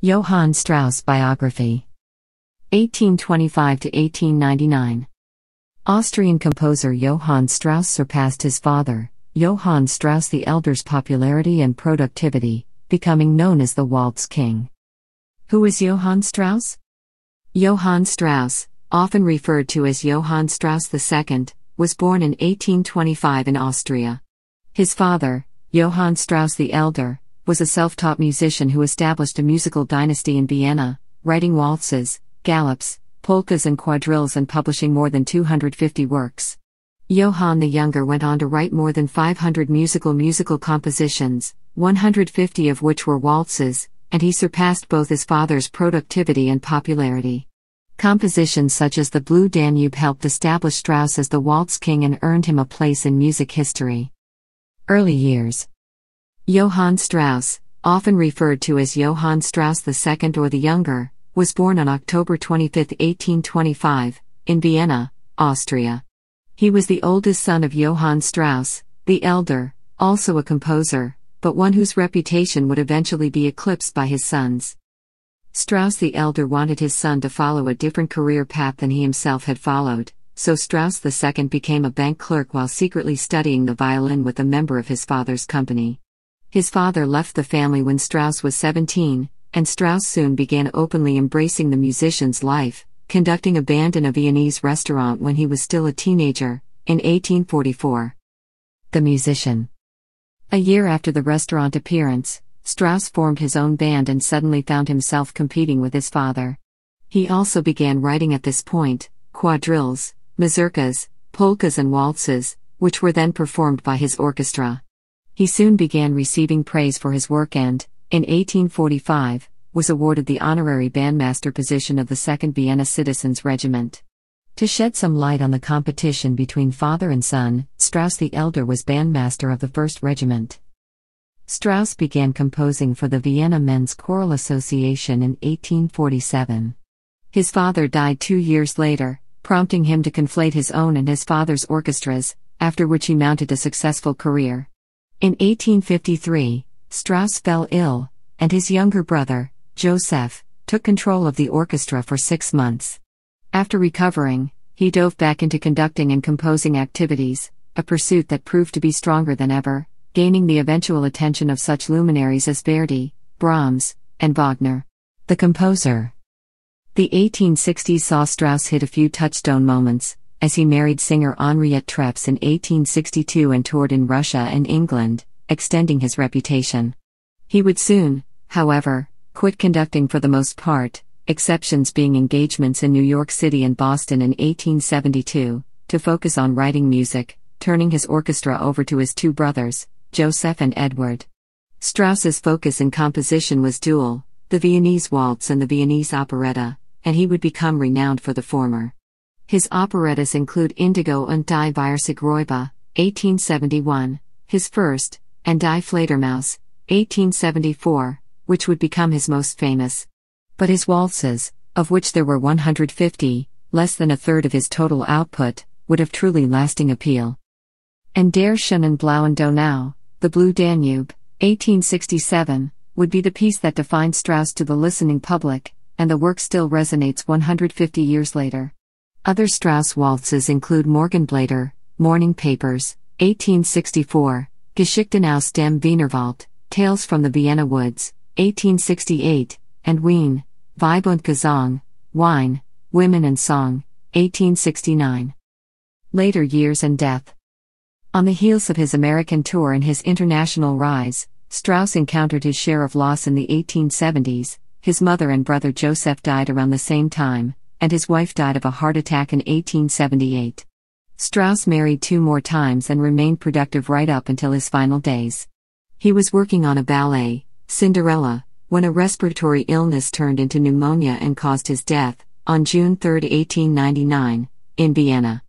Johann Strauss Biography 1825 to 1899 Austrian composer Johann Strauss surpassed his father, Johann Strauss the Elder's popularity and productivity, becoming known as the Waltz King. Who is Johann Strauss? Johann Strauss, often referred to as Johann Strauss II, was born in 1825 in Austria. His father, Johann Strauss the Elder, was a self taught musician who established a musical dynasty in Vienna, writing waltzes, gallops, polkas, and quadrilles and publishing more than 250 works. Johann the Younger went on to write more than 500 musical musical compositions, 150 of which were waltzes, and he surpassed both his father's productivity and popularity. Compositions such as the Blue Danube helped establish Strauss as the waltz king and earned him a place in music history. Early years Johann Strauss, often referred to as Johann Strauss II or the Younger, was born on October 25, 1825, in Vienna, Austria. He was the oldest son of Johann Strauss, the Elder, also a composer, but one whose reputation would eventually be eclipsed by his sons. Strauss the Elder wanted his son to follow a different career path than he himself had followed, so Strauss II became a bank clerk while secretly studying the violin with a member of his father's company. His father left the family when Strauss was 17, and Strauss soon began openly embracing the musician's life, conducting a band in a Viennese restaurant when he was still a teenager, in 1844. The Musician A year after the restaurant appearance, Strauss formed his own band and suddenly found himself competing with his father. He also began writing at this point quadrilles, mazurkas, polkas, and waltzes, which were then performed by his orchestra. He soon began receiving praise for his work and, in 1845, was awarded the honorary bandmaster position of the 2nd Vienna Citizens Regiment. To shed some light on the competition between father and son, Strauss the elder was bandmaster of the 1st Regiment. Strauss began composing for the Vienna Men's Choral Association in 1847. His father died two years later, prompting him to conflate his own and his father's orchestras, after which he mounted a successful career. In 1853, Strauss fell ill, and his younger brother, Joseph, took control of the orchestra for six months. After recovering, he dove back into conducting and composing activities, a pursuit that proved to be stronger than ever, gaining the eventual attention of such luminaries as Verdi, Brahms, and Wagner. The composer. The 1860s saw Strauss hit a few touchstone moments, as he married singer Henriette Treps in 1862 and toured in Russia and England, extending his reputation. He would soon, however, quit conducting for the most part, exceptions being engagements in New York City and Boston in 1872, to focus on writing music, turning his orchestra over to his two brothers, Joseph and Edward. Strauss's focus in composition was dual, the Viennese waltz and the Viennese operetta, and he would become renowned for the former. His operettas include Indigo und die Räuber* 1871, his first, and Die Fledermaus, 1874, which would become his most famous. But his waltzes, of which there were 150, less than a third of his total output, would have truly lasting appeal. And Der Schönen Blauen Donau, The Blue Danube, 1867, would be the piece that defined Strauss to the listening public, and the work still resonates 150 years later. Other Strauss waltzes include Morgenblader, Morning Papers, 1864, Geschichten aus dem Wienerwald, Tales from the Vienna Woods, 1868, and Wien, Weib und Gesang, Wine, Women and Song, 1869. Later Years and Death. On the heels of his American tour and his international rise, Strauss encountered his share of loss in the 1870s. His mother and brother Joseph died around the same time, and his wife died of a heart attack in 1878. Strauss married two more times and remained productive right up until his final days. He was working on a ballet, Cinderella, when a respiratory illness turned into pneumonia and caused his death, on June 3, 1899, in Vienna.